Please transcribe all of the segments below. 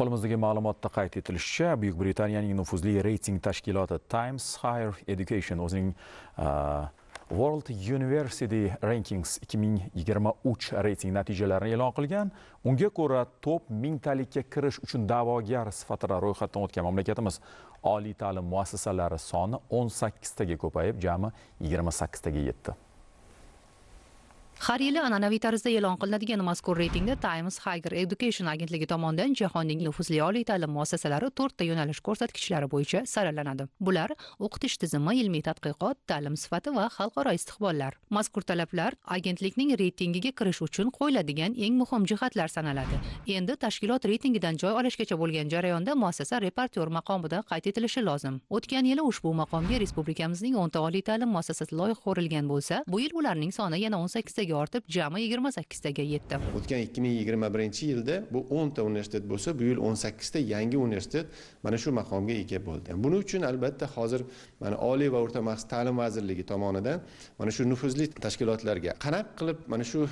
Qo'limizdagi ma'lumotda qayd etilishicha, Buyuk Britaniyaning nufuzli reyting tashkiloti Times Higher Education o'zining uh, World University Rankings 2023 reyting natijalarini e'lon qilgan. Unga ko'ra, top 1000 talikka kirish uchun da'vogar sifatida ro'yxatdan o'tgan mamlakatimiz oliy ta'lim muassasalari soni 18 sakkiztaga ko'payib, jami 28 sakkiztaga yetdi. har yili an'anaviy tarzda e'lon qilinadigan mazkur reytingda times higher education agentligi tomonidan jahonning nufuzli oliy ta'lim muassasalari to'rtta yo'nalish ko'rsatkichlari bo'yicha saralanadi bular o'qitish tizimi ilmiy tadqiqot ta'lim sifati va xalqaro istiqbollar mazkur talablar agentlikning reytingiga kirish uchun qo'yiladigan eng muhim jihatlar sanaladi endi tashkilot reytingidan joy olishgacha bo'lgan jarayonda muassasa reportyor maqomida qayd etilishi lozim o'tgan yili ushbu maqomga respublikamizning o'nta oliy ta'lim muassasasi loyiq ko'rilgan bo'lsa bu yil ularning soni yana o'n sakkiztaga ortib jami yigirma sakkiztaga yetdi o'tgan ikki ming yigirma birinchi yilda bu o'nta universitet bo'lsa bu yil o'n sakkizta yangi universitet mana shu maqomga ega bo'ldi buning uchun albatta hozir mana oliy va o'rta maxsus ta'lim vazirligi tomonidan mana shu nufuzli tashkilotlarga qanaqa qilib mana shu e,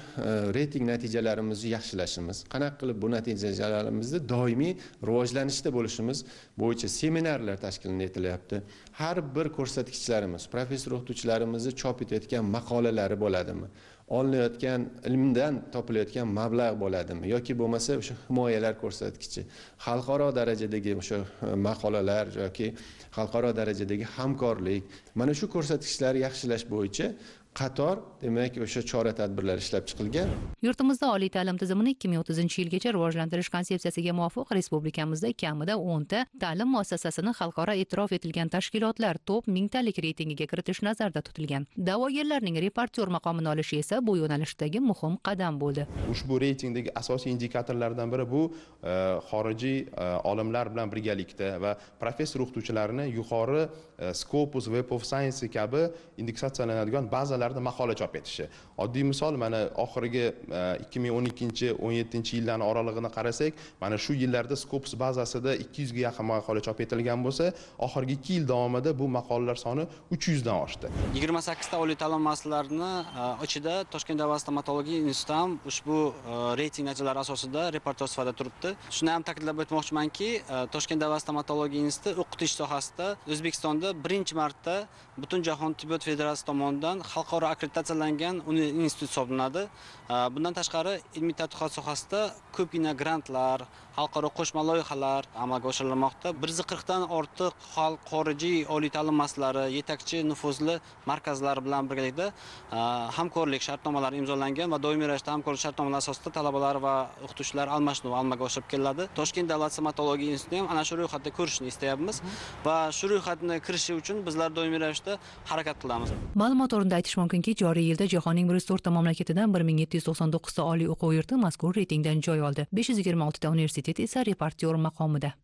reyting natijalarimizni yaxshilashimiz qanaqa qilib bu natijalarimizni doimiy rivojlanishda bo'lishimiz bo'yicha seminarlar tashkil etilyapti har bir ko'rsatkichlarimiz professor o'qituvchilarimizni chop etayotgan maqolalari bo'ladimi olinayotgan ilmdan topilayotgan mablag' bo'ladimi yoki bo'lmasa o'sha himoyalar ko'rsatkichi xalqaro darajadagi o'sha e, maqolalar yoki xalqaro darajadagi hamkorlik mana shu ko'rsatkichlar yaxshilash bo'yicha qator demak o'sha chora tadbirlar ishlab chiqilgan yurtimizda oliy ta'lim tizimini ikki ming o'ttizinchi yilgacha rivojlantirish konsepsiyasiga muvofiq respublikamizda kamida o'nta ta'lim muassasasini xalqaro e'tirof etilgan tashkilotlar top mingtalik reytingiga kiritish nazarda tutilgan da'vogarlarning reportyor maqomini olishi esa bu yo'nalishdagi muhim qadam bo'ldi ushbu reytingdagi asosiy indikatorlardan biri bu e, xorijiy e, olimlar bilan birgalikda va professor o'qituvchilarni yuqori e, scopus web of science kabi indeksatsiyalanadigan bazalar jurnallarda maqola chop etishi oddiy misol mana oxirgi e, ikki ming o'n ikkinchi o'n yettinchi yillarni oralig'ini qarasak mana shu yillarda scopus bazasida ikki yuzga yaqin maqola chop etilgan bo'lsa oxirgi ikki yil davomida bu maqolalar soni uch yuzdan oshdi yigirma sakkizta oliy ta'lim muassasalarini e, ichida toshkent davlat stomatologiya instituti ham ushbu e, reyting natijalari asosida reportaj sifatida turibdi shuni ham ta'kidlab o'tmoqchimanki toshkent davlat stomatologiya instituti o'qitish sohasida o'zbekistonda birinchi marta butun jahon tibbiyot federatsiyasi tomonidan xalq xalqaro akkreditatsiyalangan institut hisoblanadi bundan tashqari ilmiy tadqiqot sohasida ko'pgina grantlar xalqaro qo'shma loyihalar amalga oshirilmoqda bir yuz qirqdan ortiq xalq xorijiy oliy ta'lim muassasalari yetakchi nufuzli markazlar bilan birgalikda hamkorlik shartnomalari imzolangan va doimiy ravishda hamkorlik shartnomalari asosida talabalar va o'qituvchilar almashinuvi amalga oshirib keladi toshkent davlat stomatologiya instituti ham ana shu ro'yxatda ko'rishni istayapmiz va shu ro'yxatni kirishi uchun bizlar doimiy ravishda harakat qilamiz ma'lumot o'rnida aytish mumkinki joriy yilda jahonning bir yuz to'rtta mamlakatidan bir ming yetti yuz to'qson to'qqizta oliy o'quv yurti mazkur reytingdan joy oldi besh yuz yigirma oltita universitet esa reportyor maqomida